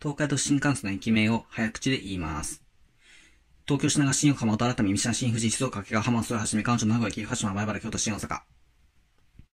東海道新幹線の駅名を早口で言います。東京、品川、新横浜、新たに三島、新富士、静岡、掛川、浜、それ、はじめ、関東、名古屋、岐阜、橋島、前原、京都、新大阪。